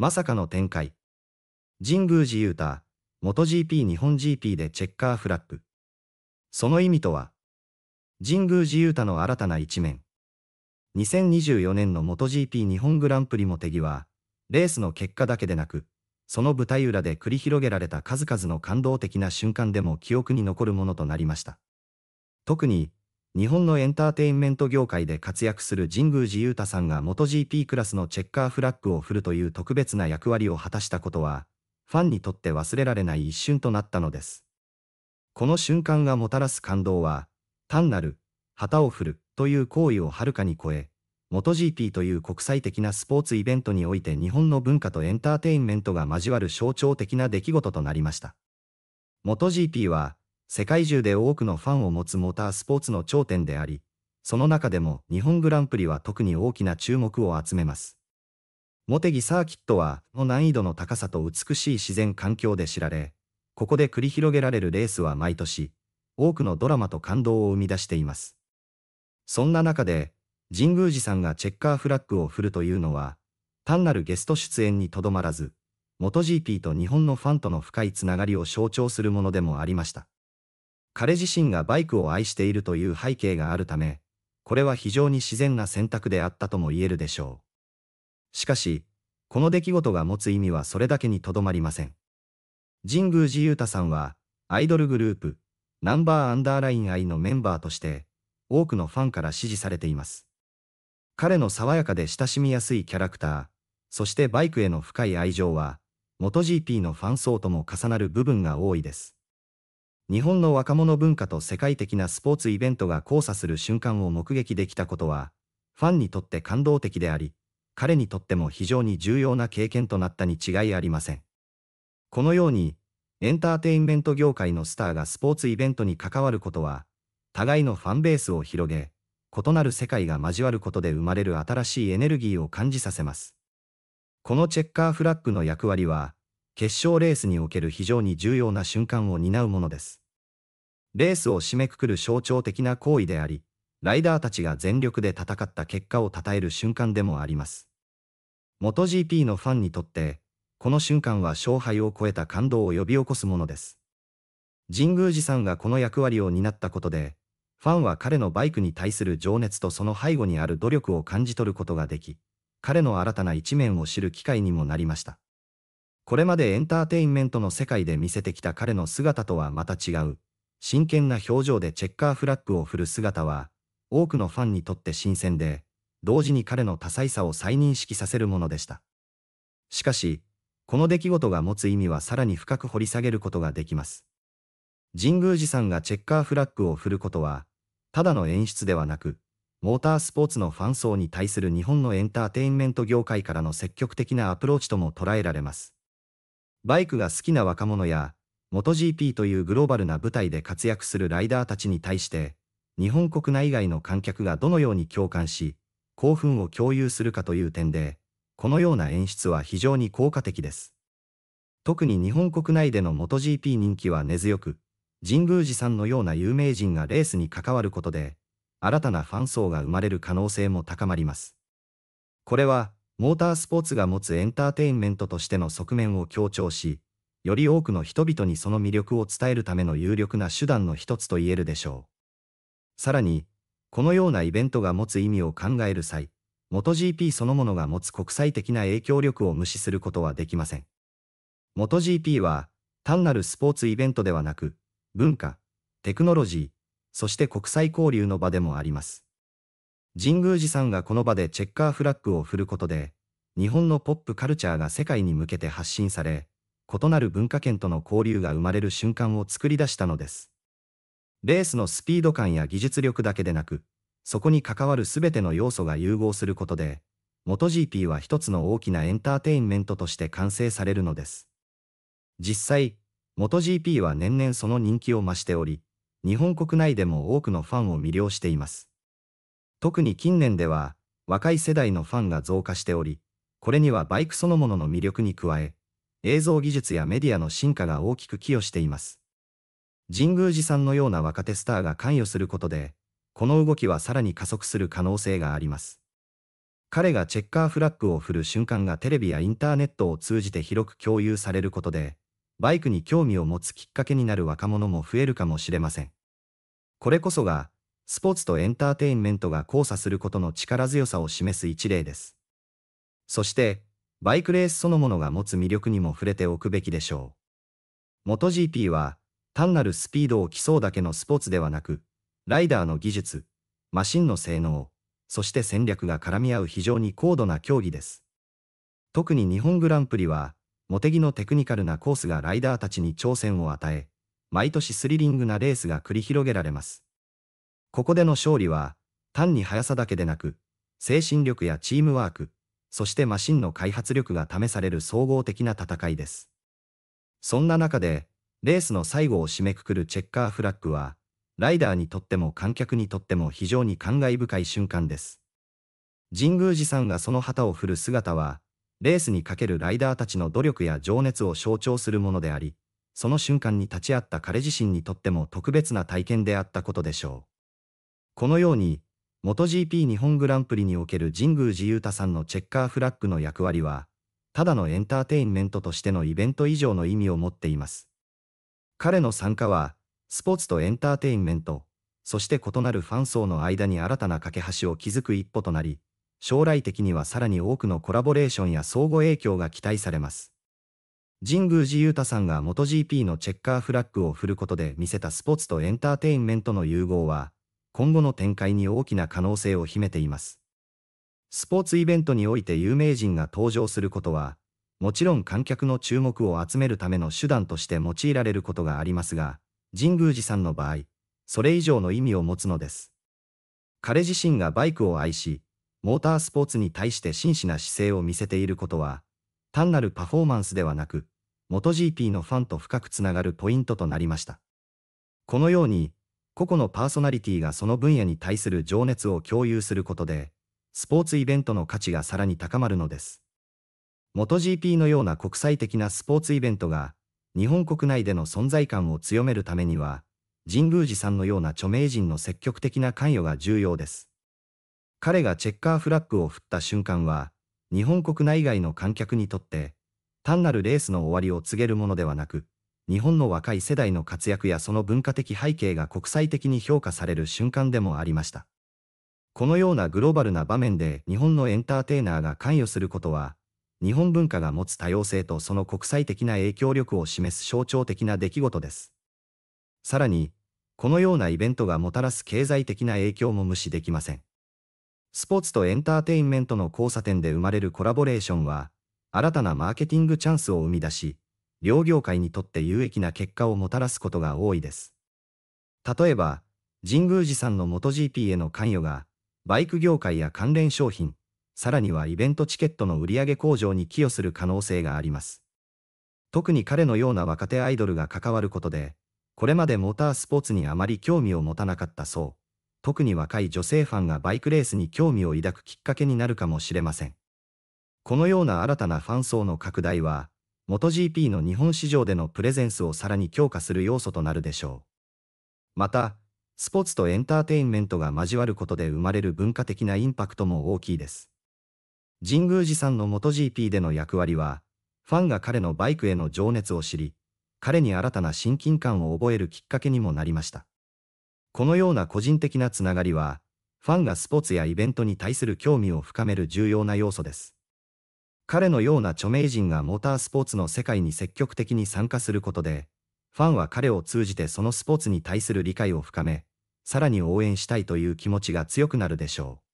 まさかの展開。神宮寺雄太、元 GP 日本 GP でチェッカーフラッグ。その意味とは、神宮寺雄太の新たな一面。2024年の元 GP 日本グランプリも手際、レースの結果だけでなく、その舞台裏で繰り広げられた数々の感動的な瞬間でも記憶に残るものとなりました。特に、日本のエンターテインメント業界で活躍する神宮寺勇太さんが MotoGP クラスのチェッカーフラッグを振るという特別な役割を果たしたことは、ファンにとって忘れられない一瞬となったのです。この瞬間がもたらす感動は、単なる、旗を振るという行為をはるかに超え、MotoGP という国際的なスポーツイベントにおいて日本の文化とエンターテインメントが交わる象徴的な出来事となりました。MotoGP は、世界中で多くのファンを持つモータースポーツの頂点であり、その中でも日本グランプリは特に大きな注目を集めます。モテギサーキットは、の難易度の高さと美しい自然環境で知られ、ここで繰り広げられるレースは毎年、多くのドラマと感動を生み出しています。そんな中で、神宮寺さんがチェッカーフラッグを振るというのは、単なるゲスト出演にとどまらず、MotoGP と日本のファンとの深いつながりを象徴するものでもありました。彼自身がバイクを愛しているという背景があるため、これは非常に自然な選択であったとも言えるでしょう。しかし、この出来事が持つ意味はそれだけにとどまりません。神宮寺勇太さんは、アイドルグループ、ナンバーアンダーライン愛のメンバーとして、多くのファンから支持されています。彼の爽やかで親しみやすいキャラクター、そしてバイクへの深い愛情は、MotoGP のファン層とも重なる部分が多いです。日本の若者文化と世界的なスポーツイベントが交差する瞬間を目撃できたことは、ファンにとって感動的であり、彼にとっても非常に重要な経験となったに違いありません。このように、エンターテインメント業界のスターがスポーツイベントに関わることは、互いのファンベースを広げ、異なる世界が交わることで生まれる新しいエネルギーを感じさせます。このチェッカーフラッグの役割は、決勝レースにおける非常に重要な瞬間を担うものです。レースを締めくくる象徴的な行為であり、ライダーたちが全力で戦った結果を称える瞬間でもあります。MotoGP のファンにとって、この瞬間は勝敗を超えた感動を呼び起こすものです。神宮寺さんがこの役割を担ったことで、ファンは彼のバイクに対する情熱とその背後にある努力を感じ取ることができ、彼の新たな一面を知る機会にもなりました。これまでエンターテインメントの世界で見せてきた彼の姿とはまた違う、真剣な表情でチェッカーフラッグを振る姿は、多くのファンにとって新鮮で、同時に彼の多彩さを再認識させるものでした。しかし、この出来事が持つ意味はさらに深く掘り下げることができます。神宮寺さんがチェッカーフラッグを振ることは、ただの演出ではなく、モータースポーツのファン層に対する日本のエンターテインメント業界からの積極的なアプローチとも捉えられます。バイクが好きな若者や、MotoGP というグローバルな舞台で活躍するライダーたちに対して、日本国内外の観客がどのように共感し、興奮を共有するかという点で、このような演出は非常に効果的です。特に日本国内での MotoGP 人気は根強く、神宮寺さんのような有名人がレースに関わることで、新たなファン層が生まれる可能性も高まります。これは、モータースポーツが持つエンターテインメントとしての側面を強調し、より多くの人々にその魅力を伝えるための有力な手段の一つと言えるでしょう。さらに、このようなイベントが持つ意味を考える際、MotoGP そのものが持つ国際的な影響力を無視することはできません。MotoGP は、単なるスポーツイベントではなく、文化、テクノロジー、そして国際交流の場でもあります。神宮寺さんがこの場でチェッカーフラッグを振ることで、日本のポップカルチャーが世界に向けて発信され、異なる文化圏との交流が生まれる瞬間を作り出したのです。レースのスピード感や技術力だけでなく、そこに関わるすべての要素が融合することで、MotoGP は一つの大きなエンターテインメントとして完成されるのです。実際、MotoGP は年々その人気を増しており、日本国内でも多くのファンを魅了しています。特に近年では若い世代のファンが増加しており、これにはバイクそのものの魅力に加え、映像技術やメディアの進化が大きく寄与しています。神宮寺さんのような若手スターが関与することで、この動きはさらに加速する可能性があります。彼がチェッカーフラッグを振る瞬間がテレビやインターネットを通じて広く共有されることで、バイクに興味を持つきっかけになる若者も増えるかもしれません。これこそが、スポーツとエンターテインメントが交差することの力強さを示す一例です。そして、バイクレースそのものが持つ魅力にも触れておくべきでしょう。MotoGP は、単なるスピードを競うだけのスポーツではなく、ライダーの技術、マシンの性能、そして戦略が絡み合う非常に高度な競技です。特に日本グランプリは、モテギのテクニカルなコースがライダーたちに挑戦を与え、毎年スリリングなレースが繰り広げられます。ここでの勝利は、単に速さだけでなく、精神力やチームワーク、そしてマシンの開発力が試される総合的な戦いです。そんな中で、レースの最後を締めくくるチェッカーフラッグは、ライダーにとっても観客にとっても非常に感慨深い瞬間です。神宮寺さんがその旗を振る姿は、レースにかけるライダーたちの努力や情熱を象徴するものであり、その瞬間に立ち会った彼自身にとっても特別な体験であったことでしょう。このように、MotoGP 日本グランプリにおける神宮寺勇太さんのチェッカーフラッグの役割は、ただのエンターテインメントとしてのイベント以上の意味を持っています。彼の参加は、スポーツとエンターテインメント、そして異なるファン層の間に新たな架け橋を築く一歩となり、将来的にはさらに多くのコラボレーションや相互影響が期待されます。神宮寺勇太さんが MotoGP のチェッカーフラッグを振ることで見せたスポーツとエンターテインメントの融合は、今後の展開に大きな可能性を秘めています。スポーツイベントにおいて有名人が登場することは、もちろん観客の注目を集めるための手段として用いられることがありますが、神宮寺さんの場合、それ以上の意味を持つのです。彼自身がバイクを愛し、モータースポーツに対して真摯な姿勢を見せていることは、単なるパフォーマンスではなく、MotoGP のファンと深くつながるポイントとなりました。このように、個々のパーソナリティがその分野に対する情熱を共有することで、スポーツイベントの価値がさらに高まるのです。MotoGP のような国際的なスポーツイベントが、日本国内での存在感を強めるためには、神宮寺さんのような著名人の積極的な関与が重要です。彼がチェッカーフラッグを振った瞬間は、日本国内外の観客にとって、単なるレースの終わりを告げるものではなく、日本の若い世代の活躍やその文化的背景が国際的に評価される瞬間でもありました。このようなグローバルな場面で日本のエンターテイナーが関与することは、日本文化が持つ多様性とその国際的な影響力を示す象徴的な出来事です。さらに、このようなイベントがもたらす経済的な影響も無視できません。スポーツとエンターテインメントの交差点で生まれるコラボレーションは、新たなマーケティングチャンスを生み出し、両業界にとって有益な結果をもたらすことが多いです。例えば、神宮寺さんの MotoGP への関与が、バイク業界や関連商品、さらにはイベントチケットの売上向上に寄与する可能性があります。特に彼のような若手アイドルが関わることで、これまでモータースポーツにあまり興味を持たなかったそう、特に若い女性ファンがバイクレースに興味を抱くきっかけになるかもしれません。このような新たなファン層の拡大は、MotoGP の日本市場でのプレゼンスをさらに強化する要素となるでしょう。また、スポーツとエンターテインメントが交わることで生まれる文化的なインパクトも大きいです。神宮寺さんの MotoGP での役割は、ファンが彼のバイクへの情熱を知り、彼に新たな親近感を覚えるきっかけにもなりました。このような個人的なつながりは、ファンがスポーツやイベントに対する興味を深める重要な要素です。彼のような著名人がモータースポーツの世界に積極的に参加することで、ファンは彼を通じてそのスポーツに対する理解を深め、さらに応援したいという気持ちが強くなるでしょう。